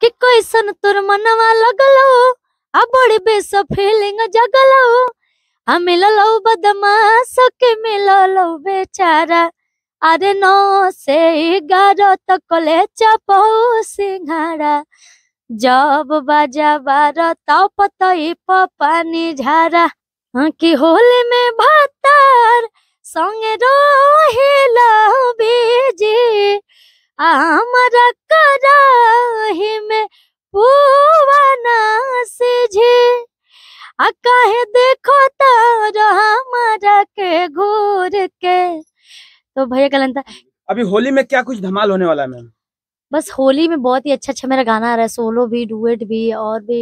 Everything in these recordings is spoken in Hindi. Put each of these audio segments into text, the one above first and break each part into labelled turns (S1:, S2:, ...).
S1: कि कोई सन तुर मनवा लगलो आ बड़े बेस फीलिंग जगलो आ मिल लो बदमाश के मिल लो बेचारा अरे नौ से ग्यारह तक तो ले चपो सिंघारा जब बजा बारह तब तो पानी झारा हाँ, कि होली में भातार संगे रोही আমার কারাহিমে পুয়ানাসি ঝে আকাহে দেখো তারা हमारा के घूर के तो भैया कलंता
S2: अभी होली में क्या कुछ धमाल होने वाला है मैम
S1: बस होली में बहुत ही अच्छा अच्छा मेरा गाना आ रहा है सोलो भी डुएट भी और भी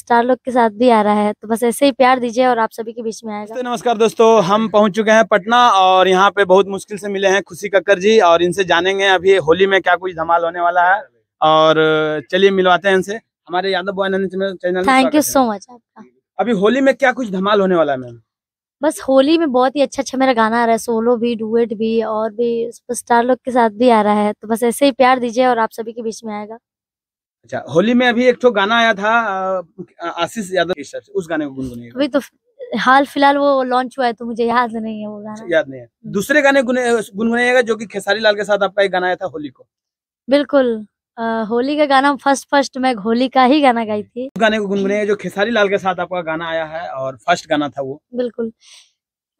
S1: स्टार लोग के साथ भी आ रहा है तो बस ऐसे ही प्यार दीजिए और आप सभी के बीच में आएगा
S2: नमस्कार दोस्तों हम पहुंच चुके हैं पटना और यहाँ पे बहुत मुश्किल से मिले हैं खुशी कक्कर जी और इनसे जानेंगे अभी होली में क्या कुछ धमाल होने वाला है और चलिए मिलवाते हैं इनसे हमारे Yadav boy channel thank you
S1: so much आपका
S2: अभी होली में क्या कुछ धमाल होने वाला है मैम
S1: बस होली में बहुत ही अच्छा अच्छा मेरा गाना आ रहा है सोलो भी डुएट भी और भी सुपरस्टार लोग के साथ भी आ रहा है तो बस ऐसे ही प्यार दीजिए और आप सभी के बीच में आएगा
S2: अच्छा होली में अभी एक तो गाना आया था आशीष यादव उस गाने को गुनगुनाइए
S1: अभी तो हाल फिलहाल वो लॉन्च हुआ है तो मुझे याद नहीं है वो गाना अच्छा,
S2: याद नहीं है हम्म। दूसरे गाने गुनगुनाइएगा जो की खेसारी लाल के साथ आपका एक गाना आया था होली को
S1: बिल्कुल होली का गाना फर्स्ट फर्स्ट मैं होली का ही गाना गाई थी
S2: गाने को गुनगुने जो खेसारी लाल के साथ आपका गाना आया है और फर्स्ट गाना था वो
S1: बिल्कुल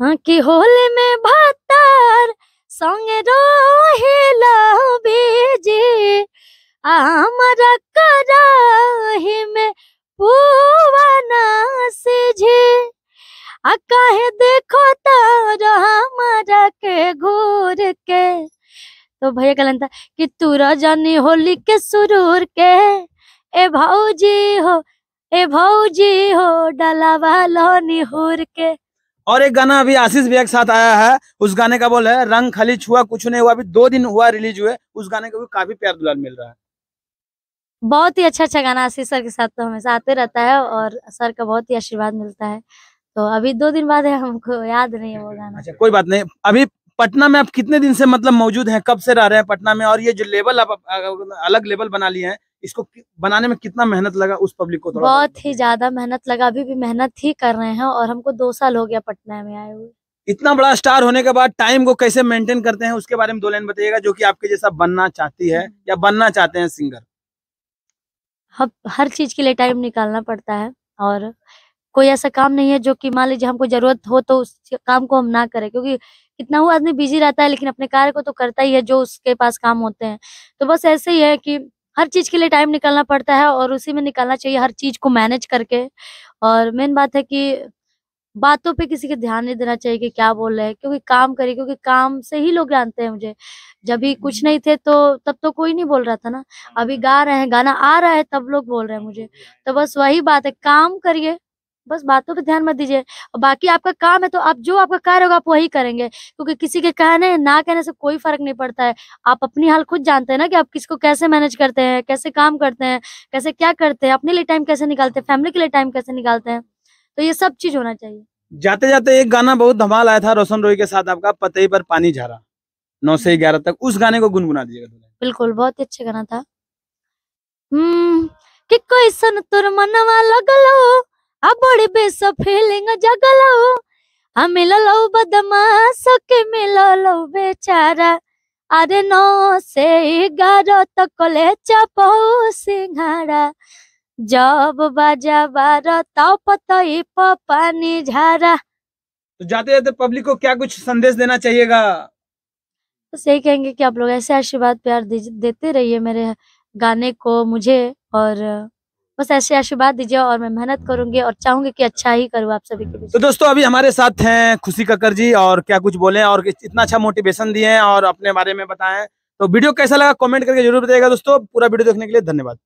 S1: हाँ कि होली में भातार संगे रोहिला बीजे आमर कराही में पुवाना सिझे आ काहे देखो तार हमारा के घूर के तो भैया कहलन था कि तूरा जानी होली के सुरूर के ए भाऊजी हो ए भाऊजी हो डलावा लोनी हुर के
S2: और एक गाना अभी आशीष भैया के साथ आया है उस गाने का बोल है रंग खाली छुआ कुछ नहीं हुआ अभी दो दिन हुआ रिलीज हुए उस गाने का भी काफी प्यार दुलार मिल रहा है
S1: बहुत ही अच्छा अच्छा गाना आशीष सर के साथ तो हमेशा आते रहता है और सर का बहुत ही आशीर्वाद मिलता है तो अभी दो दिन बाद है हमको याद नहीं है वो गाना अच्छा
S2: कोई बात नहीं अभी पटना में आप कितने दिन से मतलब मौजूद हैं कब से रह रहे हैं पटना में और ये जो लेवल आप अलग लेवल बना लिए हैं इसको बनाने में कितना मेहनत लगा उस पब्लिक को बहुत
S1: ही ज्यादा मेहनत लगा अभी भी मेहनत ही कर रहे हैं और हमको दो साल हो गया पटना में आए हुए
S2: इतना बड़ा स्टार होने के बाद टाइम को कैसे मेंटेन करते हैं उसके बारे में दो लाइन बताइएगा जो कि आपके जैसा बनना चाहती है हम्म। या बनना चाहते हैं सिंगर
S1: हर चीज के लिए टाइम निकालना पड़ता है और कोई ऐसा काम नहीं है जो कि मान लीजिए हमको जरूरत हो तो उस काम को हम ना करें क्योंकि कितना वो आदमी बिजी रहता है लेकिन अपने कार्य को तो करता ही है जो उसके पास काम होते हैं तो बस ऐसे ही है कि हर चीज के लिए टाइम निकालना पड़ता है और उसी में निकालना चाहिए हर चीज को मैनेज करके और मेन बात है कि बातों पे किसी के ध्यान नहीं देना चाहिए कि क्या बोल रहे हैं क्योंकि काम करिए क्योंकि काम से ही लोग जानते हैं मुझे जब भी कुछ हम्म। नहीं थे तो तब तो कोई नहीं बोल रहा था ना अभी हम्म। गा रहे हैं गाना आ रहा है तब लोग बोल रहे हैं मुझे तो बस वही बात है काम करिए बस बातों पे ध्यान मत दीजिए और बाकी आपका काम है तो आप जो आपका कार्य होगा आप वही करेंगे क्योंकि किसी के कहने ना कहने से कोई फर्क नहीं पड़ता है आप अपनी हाल खुद जानते हैं ना कि आप किसको कैसे मैनेज करते हैं कैसे काम करते हैं कैसे क्या करते हैं अपने लिए टाइम कैसे निकालते हैं फैमिली के लिए टाइम कैसे निकालते हैं तो ये सब चीज होना चाहिए
S2: जाते जाते एक गाना बहुत धमाल आया था रोशन रोई के साथ आपका पते पर पानी झारा नौ से हम्म। ग्यारह तक उस गाने को गुनगुना दीजिएगा
S1: बिल्कुल बहुत ही अच्छा गाना था हम्म कि कोई सुन तुर वाला गलो आ बेस फीलिंग आ बदमाश के बेचारा अरे नौ से ग्यारह तक ले चपो जब तब पानी झारा तो
S2: जाते जाते पब्लिक को क्या कुछ संदेश देना चाहिएगा
S1: तो सही कहेंगे कि आप लोग ऐसे आशीर्वाद प्यार देते रहिए मेरे गाने को मुझे और बस ऐसे आशीर्वाद दीजिए और मैं मेहनत करूंगी और चाहूंगी कि अच्छा ही करूँ आप सभी के लिए
S2: तो दोस्तों अभी हमारे साथ हैं खुशी कक्कर जी और क्या कुछ बोले और इतना अच्छा मोटिवेशन दिए और अपने बारे में बताएं तो वीडियो कैसा लगा कमेंट करके जरूर बताइएगा दोस्तों पूरा वीडियो देखने के लिए धन्यवाद